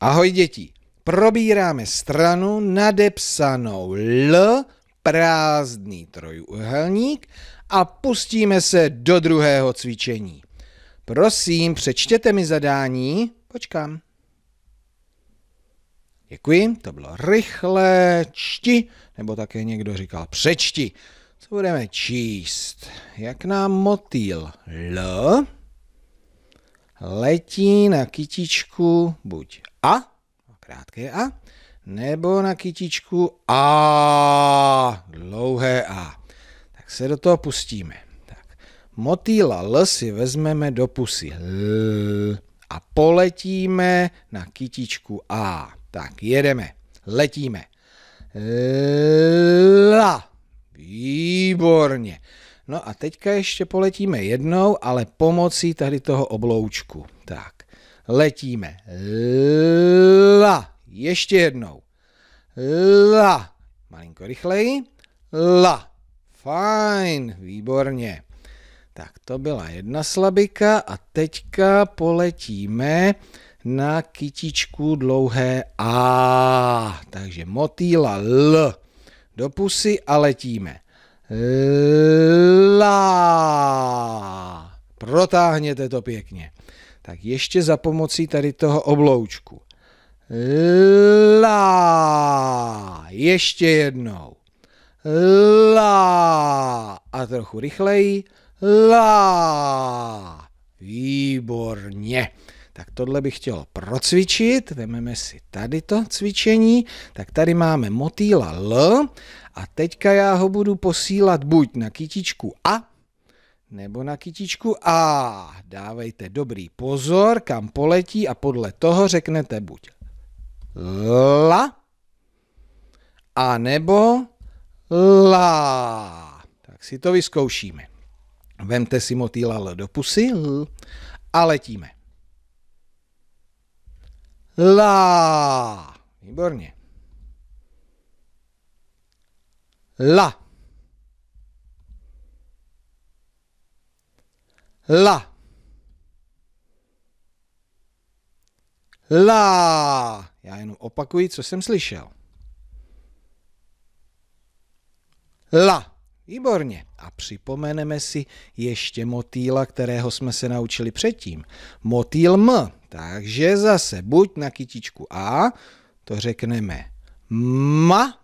Ahoj děti, probíráme stranu nadepsanou L prázdný trojuhelník a pustíme se do druhého cvičení. Prosím, přečtěte mi zadání. Počkám. Děkuji, to bylo rychle, čti, nebo také někdo říkal přečti. Co budeme číst? Jak nám motýl L letí na kytičku buď a, krátké a, nebo na kytičku a, dlouhé a. Tak se do toho pustíme. Tak. Motýla L si vezmeme do pusy L a poletíme na kytičku A. Tak jedeme, letíme. La. Výborně. No a teďka ještě poletíme jednou, ale pomocí tady toho obloučku. Tak, letíme. La. Ještě jednou. La. Malinko rychleji. La. Fajn, výborně. Tak to byla jedna slabika a teďka poletíme na kytičku dlouhé A. Takže motýla L do pusy a letíme. La, Protáhněte to pěkně. Tak ještě za pomocí tady toho obloučku. La, Ještě jednou. La A trochu rychleji. La. Výborně tak tohle bych chtěl procvičit, vememe si tady to cvičení, tak tady máme motýla L a teďka já ho budu posílat buď na kytičku A, nebo na kytičku A. Dávejte dobrý pozor, kam poletí a podle toho řeknete buď la, a nebo la. Tak si to vyzkoušíme. Vemte si motýla L do pusy L a letíme. La. Výborně. La. La. La. Já jenom opakuji, co jsem slyšel. La. Výborně. A připomeneme si ještě motýla, kterého jsme se naučili předtím. Motýl M. Takže zase buď na kytičku A, to řekneme ma,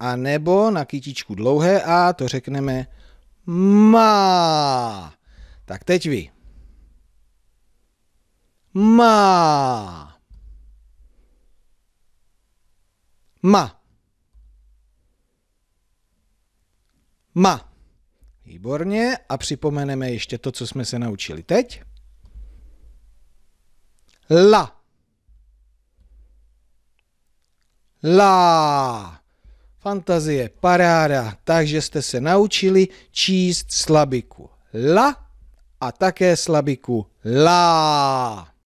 a nebo na kytičku dlouhé A, to řekneme má. Tak teď vy. Má. Ma. ma. Výborně. A připomeneme ještě to, co jsme se naučili teď. La. La. Fantazie, paráda. Takže jste se naučili číst slabiku la a také slabiku la.